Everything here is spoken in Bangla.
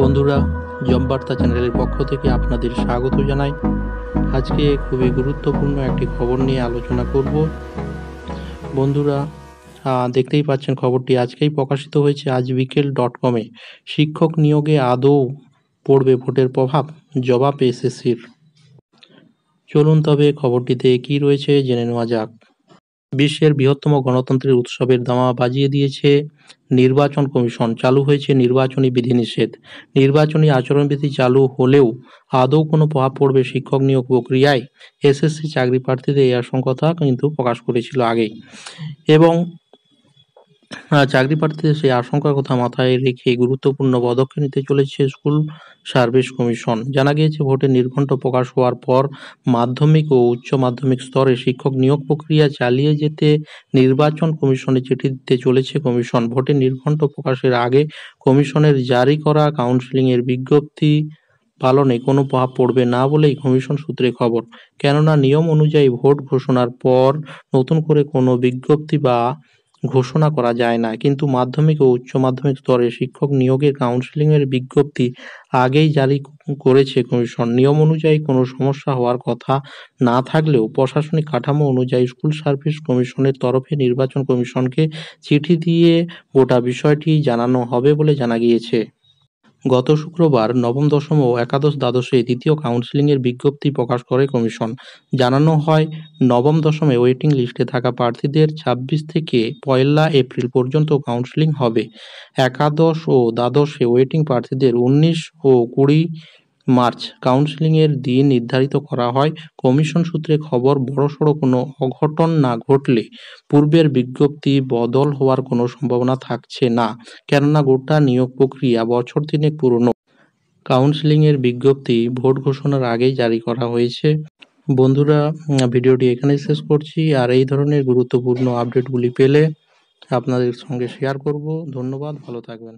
বন্ধুরা জমবার্তা চ্যানেলের পক্ষ থেকে আপনাদের স্বাগত জানাই আজকে খুবই গুরুত্বপূর্ণ একটি খবর নিয়ে আলোচনা করব বন্ধুরা দেখতেই পাচ্ছেন খবরটি আজকেই প্রকাশিত হয়েছে আজ বিকেল ডট কমে শিক্ষক নিয়োগে আদৌ পড়বে ভোটের প্রভাব জবাব এসএসসির চলুন তবে খবরটিতে কি রয়েছে জেনে নেওয়া যাক বিশ্বের বৃহত্তম গণতন্ত্রের উৎসবের দামা বাজিয়ে দিয়েছে নির্বাচন কমিশন চালু হয়েছে নির্বাচনী বিধিনিষেধ নির্বাচনী আচরণবিধি চালু হলেও আদৌ কোনো প্রভাব পড়বে শিক্ষক নিয়োগ প্রক্রিয়ায় এসএসসি চাকরি প্রার্থীদের এই আশঙ্কাটা কিন্তু প্রকাশ করেছিল আগেই এবং হ্যাঁ চাকরি প্রার্থীদের সেই আশঙ্কার কথা মাথায় রেখে গুরুত্বপূর্ণ পদক্ষেপ নিতে চলেছে স্কুল সার্ভিস কমিশন জানা গিয়েছে ভোটের নির্ঘণ্ট প্রকাশ হওয়ার পর মাধ্যমিক ও উচ্চ মাধ্যমিক স্তরে শিক্ষক নিয়োগ প্রক্রিয়া চালিয়ে যেতে নির্বাচন কমিশনে চিঠি দিতে চলেছে কমিশন ভোটের নির্ঘণ্ট প্রকাশের আগে কমিশনের জারি করা এর বিজ্ঞপ্তি পালনে কোনো প্রভাব পড়বে না বলেই কমিশন সূত্রে খবর কেননা নিয়ম অনুযায়ী ভোট ঘোষণার পর নতুন করে কোনো বিজ্ঞপ্তি বা ঘোষণা করা যায় না কিন্তু মাধ্যমিক ও উচ্চ মাধ্যমিক স্তরে শিক্ষক নিয়োগের কাউন্সেলিংয়ের বিজ্ঞপ্তি আগেই জারি করেছে কমিশন নিয়ম অনুযায়ী কোনো সমস্যা হওয়ার কথা না থাকলেও প্রশাসনিক কাঠামো অনুযায়ী স্কুল সার্ভিস কমিশনের তরফে নির্বাচন কমিশনকে চিঠি দিয়ে গোটা বিষয়টি জানানো হবে বলে জানা গিয়েছে গত শুক্রবার নবম দশম ও একাদশ দ্বাদশে দ্বিতীয় কাউন্সিলিংয়ের বিজ্ঞপ্তি প্রকাশ করে কমিশন জানানো হয় নবম দশমে ওয়েটিং লিস্টে থাকা প্রার্থীদের ছাব্বিশ থেকে পয়লা এপ্রিল পর্যন্ত কাউন্সিলিং হবে একাদশ ও দ্বাদশে ওয়েটিং প্রার্থীদের উনিশ ও কুড়ি মার্চ কাউন্সিলিংয়ের দিন নির্ধারিত করা হয় কমিশন সূত্রে খবর বড়সড় কোনো অঘটন না ঘটলে পূর্বের বিজ্ঞপ্তি বদল হওয়ার কোনো সম্ভাবনা থাকছে না কেননা গোটা নিয়োগ প্রক্রিয়া বছর তিনেক পুরনো কাউন্সিলিংয়ের বিজ্ঞপ্তি ভোট ঘোষণার আগেই জারি করা হয়েছে বন্ধুরা ভিডিওটি এখানে শেষ করছি আর এই ধরনের গুরুত্বপূর্ণ আপডেটগুলি পেলে আপনাদের সঙ্গে শেয়ার করব ধন্যবাদ ভালো থাকবেন